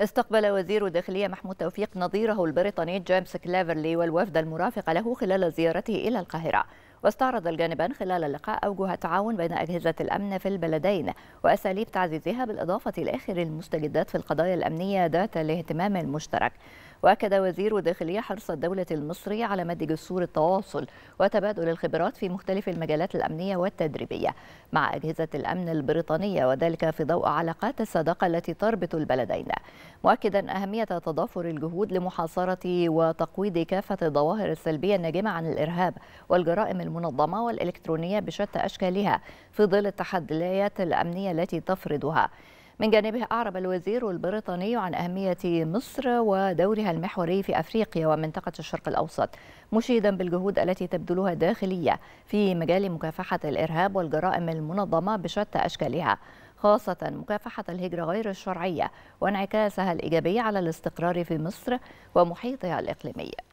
استقبل وزير الداخلية محمود توفيق نظيره البريطاني جيمس كلافرلي والوفد المرافق له خلال زيارته إلى القاهرة واستعرض الجانبان خلال اللقاء أوجه تعاون بين أجهزة الأمن في البلدين وأساليب تعزيزها بالإضافة لآخر المستجدات في القضايا الأمنية ذات الاهتمام المشترك واكد وزير الداخليه حرص الدوله المصرية على مد جسور التواصل وتبادل الخبرات في مختلف المجالات الامنيه والتدريبيه مع اجهزه الامن البريطانيه وذلك في ضوء علاقات الصداقه التي تربط البلدين مؤكدا اهميه تضافر الجهود لمحاصره وتقويض كافه الظواهر السلبيه الناجمه عن الارهاب والجرائم المنظمة والإلكترونية بشتى أشكالها في ظل التحديات الأمنية التي تفرضها من جانبه أعرب الوزير البريطاني عن أهمية مصر ودورها المحوري في أفريقيا ومنطقة الشرق الأوسط مشيدا بالجهود التي تبذلها داخلية في مجال مكافحة الإرهاب والجرائم المنظمة بشتى أشكالها خاصة مكافحة الهجرة غير الشرعية وانعكاسها الإيجابي على الاستقرار في مصر ومحيطها الإقليمي